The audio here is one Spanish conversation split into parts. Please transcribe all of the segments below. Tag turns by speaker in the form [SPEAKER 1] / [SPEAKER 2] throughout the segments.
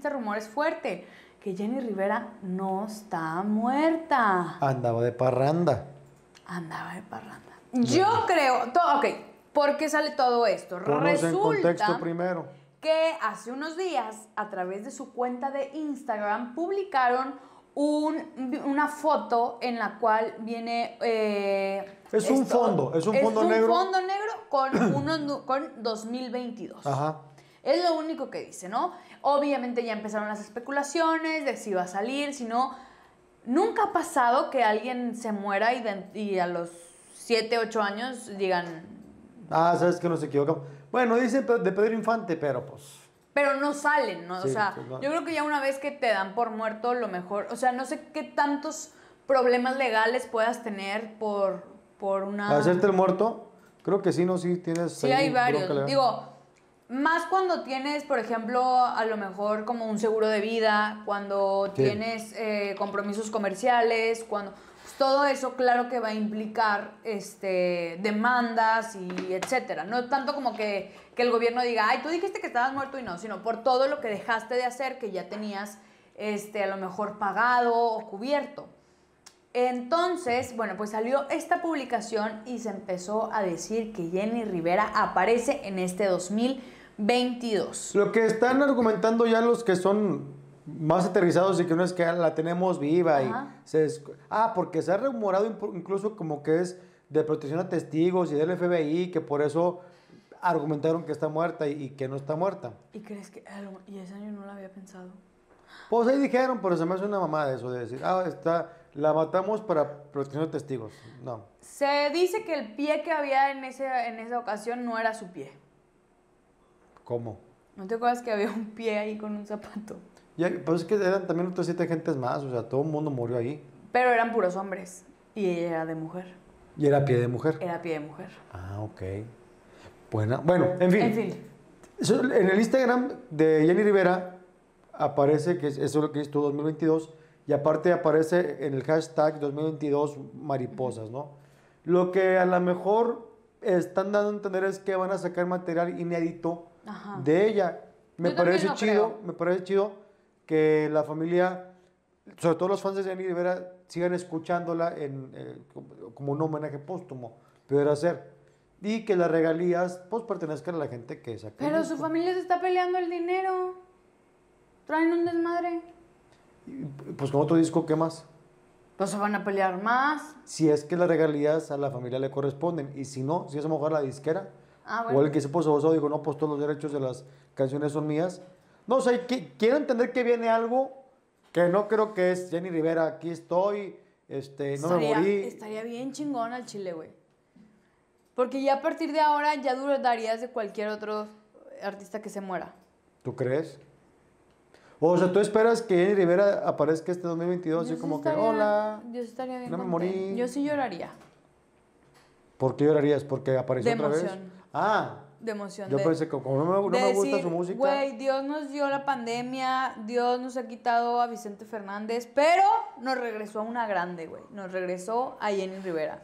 [SPEAKER 1] Este rumor es fuerte, que Jenny Rivera no está muerta.
[SPEAKER 2] Andaba de parranda. Andaba
[SPEAKER 1] de parranda. Yo creo, ok, ¿por qué sale todo esto? Resulta primero. que hace unos días, a través de su cuenta de Instagram, publicaron una foto en la cual viene... Eh, es un fondo, es un fondo negro. Es un fondo negro con, uno con 2022. Ajá. Es lo único que dice, ¿no? Obviamente ya empezaron las especulaciones de si va a salir, si no. Nunca ha pasado que alguien se muera y, a los 7, 8 años digan...
[SPEAKER 2] Ah, sabes que no se equivocan. Bueno, dice de Pedro Infante, pero pues...
[SPEAKER 1] Pero no salen, ¿no? o sea, pues yo creo que ya una vez que te dan por muerto, lo mejor... O sea, no sé qué tantos problemas legales puedas tener por, por una... hacerte el
[SPEAKER 2] muerto? Creo que sí, no, sí tienes... Sí, hay varios. Digo,
[SPEAKER 1] más cuando tienes, por ejemplo, a lo mejor como un seguro de vida, cuando tienes eh, compromisos comerciales, cuando pues, todo eso claro que va a implicar este demandas y etcétera. No tanto como que, el gobierno diga, ay, tú dijiste que estabas muerto y no, sino por todo lo que dejaste de hacer que ya tenías este, a lo mejor pagado o cubierto. Entonces, bueno, pues salió esta publicación y se empezó a decir que Jenny Rivera aparece en este 2000 22.
[SPEAKER 2] Lo que están argumentando ya los que son más aterrizados y que no es que la tenemos viva y ah porque se ha rumorado incluso como que es de protección a testigos y del FBI que por eso argumentaron que está muerta y, que no está muerta.
[SPEAKER 1] ¿Y crees que y ese año no lo había pensado?
[SPEAKER 2] Pues ahí dijeron, pero se me hace una mamada eso de decir, ah, está la matamos para protección a testigos. No.
[SPEAKER 1] Se dice que el pie que había en ese en esa ocasión no era su pie. ¿Cómo? ¿No te acuerdas que había un pie ahí con un zapato?
[SPEAKER 2] ya pues es que eran también otras siete gentes más, o sea, todo el mundo murió ahí.
[SPEAKER 1] Pero eran puros hombres y ella era de mujer.
[SPEAKER 2] ¿Y era pie de mujer?
[SPEAKER 1] Era pie de mujer.
[SPEAKER 2] Ah, ok. Buena. Bueno, en fin. En fin. En el Instagram de Jenny Rivera aparece que eso es lo que hizo 2022 y aparte aparece en el hashtag 2022 mariposas, ¿no? Lo que a lo mejor están dando a entender es que van a sacar material inédito de ella.
[SPEAKER 1] Me parece chido,
[SPEAKER 2] me parece chido que la familia, sobre todo los fans de Jenny Rivera, sigan escuchándola en, eh, como un homenaje póstumo, pudiera hacer. Y que las regalías pues pertenezcan a la gente que saca. Pero
[SPEAKER 1] su familia se está peleando el dinero. Traen un desmadre.
[SPEAKER 2] pues con otro disco, ¿qué más? Pues se van a pelear más. Si es que las regalías a la familia le corresponden. Y si no, si es a la disquera,
[SPEAKER 1] Ah, o el que se
[SPEAKER 2] puso Y dijo, no, pues todos los derechos de las canciones son mías. No sé, sea, quiero entender que viene algo que no creo que es Jenny Rivera, aquí estoy, este, no me morí.
[SPEAKER 1] Estaría bien chingón al chile, güey. Porque ya a partir de ahora ya dudarías de cualquier otro artista que se muera.
[SPEAKER 2] ¿Tú crees? O sea, ¿tú esperas que Jenny Rivera aparezca este 2022 así como que, hola?
[SPEAKER 1] Yo No me morí. Yo sí lloraría.
[SPEAKER 2] ¿Por qué llorarías? ¿Porque apareció otra vez? Ah.
[SPEAKER 1] De emoción. Yo pensé
[SPEAKER 2] que como no, me, gusta su música. Güey,
[SPEAKER 1] Dios nos dio la pandemia, Dios nos ha quitado a Vicente Fernández, pero nos regresó a una grande, güey. Nos regresó a Jenny Rivera.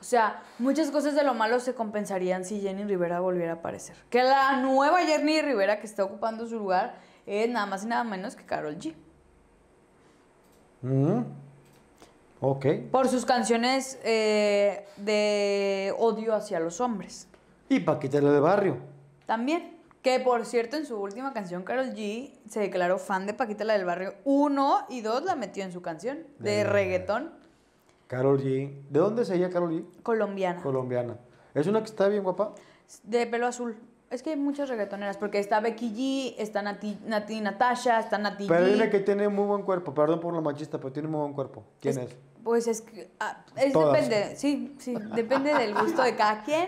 [SPEAKER 1] O sea, muchas cosas de lo malo se compensarían si Jenny Rivera volviera a aparecer. Que la nueva Jenny Rivera que está ocupando su lugar es nada más y nada menos que Carol G.
[SPEAKER 2] Mm. Ok.
[SPEAKER 1] Por sus canciones eh, de odio hacia los hombres.
[SPEAKER 2] Y Paquita del Barrio.
[SPEAKER 1] También. Que por cierto, en su última canción, Carol G se declaró fan de Paquita la del Barrio. Uno y dos la metió en su canción de, reggaetón.
[SPEAKER 2] Carol G. ¿De dónde se ella, Carol G? Colombiana. Colombiana. ¿Es una que está bien guapa?
[SPEAKER 1] De pelo azul. Es que hay muchas reggaetoneras, porque está Becky G, está Nati, Natasha, está Nati Pero G. Pero que
[SPEAKER 2] tiene muy buen cuerpo, perdón por lo machista, pero tiene muy buen cuerpo. ¿Quién es?
[SPEAKER 1] Pues es que ah, depende, sí, sí, depende del gusto de cada quien.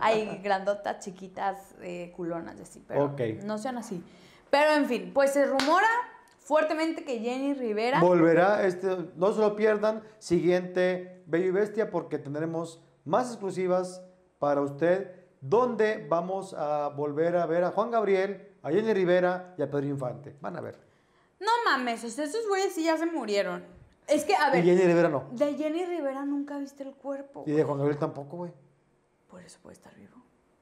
[SPEAKER 1] Hay grandotas, chiquitas, eh, culonas, así, pero no sean así. Pero en fin, pues se rumora fuertemente que Jenny Rivera volverá.
[SPEAKER 2] Este, no se lo pierdan. Siguiente Bello y Bestia, porque tendremos más exclusivas para usted, donde vamos a volver a ver a Juan Gabriel, a Jenny Rivera y a Pedro Infante. Van a ver.
[SPEAKER 1] No mames, esos güeyes sí ya se murieron. Es que, a ver. de Jenny Rivera no. De Jenny Rivera nunca viste el cuerpo. Y de
[SPEAKER 2] Juan Gabriel tampoco, güey. Por eso puede estar
[SPEAKER 1] vivo.